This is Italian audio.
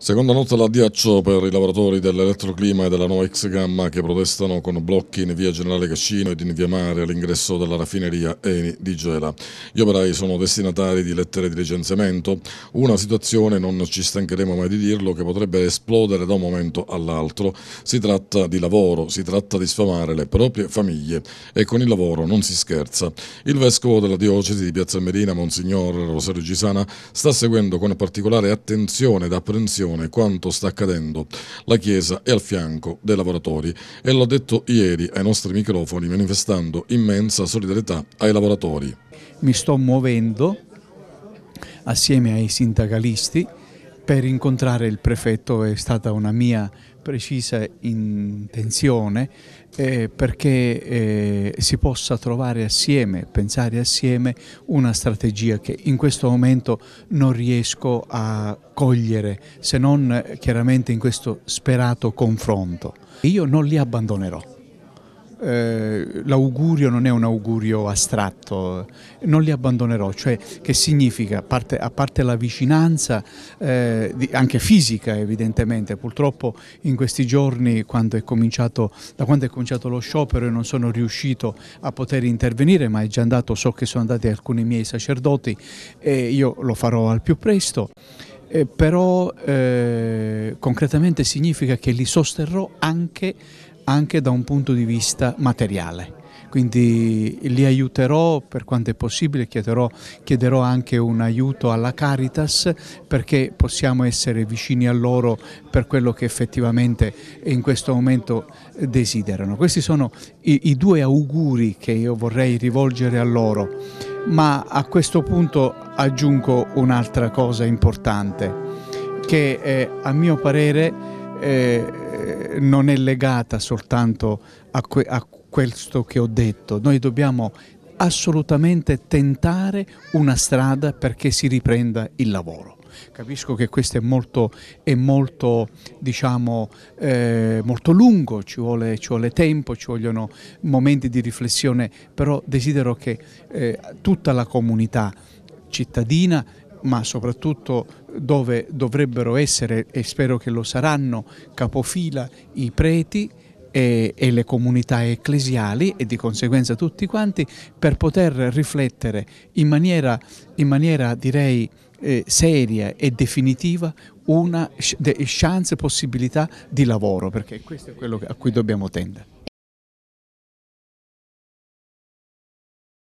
Seconda notte d'addiaccio per i lavoratori dell'elettroclima e della Noex Gamma che protestano con blocchi in via Generale Cascino ed in via Mare all'ingresso della raffineria Eni di Gela. Gli operai sono destinatari di lettere di licenziamento, una situazione, non ci stancheremo mai di dirlo, che potrebbe esplodere da un momento all'altro. Si tratta di lavoro, si tratta di sfamare le proprie famiglie e con il lavoro non si scherza. Il vescovo della diocesi di Piazza Merina, Monsignor Rosario Gisana, sta seguendo con particolare attenzione ed apprensione attenzione quanto sta accadendo. La Chiesa è al fianco dei lavoratori e l'ho detto ieri ai nostri microfoni manifestando immensa solidarietà ai lavoratori. Mi sto muovendo assieme ai sindacalisti per incontrare il prefetto, è stata una mia precisa intenzione eh, perché eh, si possa trovare assieme, pensare assieme una strategia che in questo momento non riesco a cogliere se non eh, chiaramente in questo sperato confronto. Io non li abbandonerò. Eh, l'augurio non è un augurio astratto, non li abbandonerò, cioè che significa, a parte, a parte la vicinanza, eh, di, anche fisica evidentemente, purtroppo in questi giorni quando da quando è cominciato lo sciopero io non sono riuscito a poter intervenire, ma è già andato, so che sono andati alcuni miei sacerdoti e io lo farò al più presto. Eh, però eh, concretamente significa che li sosterrò anche anche da un punto di vista materiale. Quindi li aiuterò per quanto è possibile, chiederò, chiederò anche un aiuto alla Caritas perché possiamo essere vicini a loro per quello che effettivamente in questo momento desiderano. Questi sono i, i due auguri che io vorrei rivolgere a loro, ma a questo punto aggiungo un'altra cosa importante che eh, a mio parere eh, non è legata soltanto a, que a questo che ho detto, noi dobbiamo assolutamente tentare una strada perché si riprenda il lavoro. Capisco che questo è molto, è molto, diciamo, eh, molto lungo, ci vuole, ci vuole, tempo, ci vogliono momenti di riflessione, però desidero che eh, tutta la comunità cittadina ma soprattutto dove dovrebbero essere, e spero che lo saranno, capofila i preti e, e, le comunità ecclesiali e di conseguenza tutti quanti per poter riflettere in maniera, in maniera direi eh, seria e definitiva una chance, possibilità di lavoro, perché questo è quello a cui dobbiamo tendere.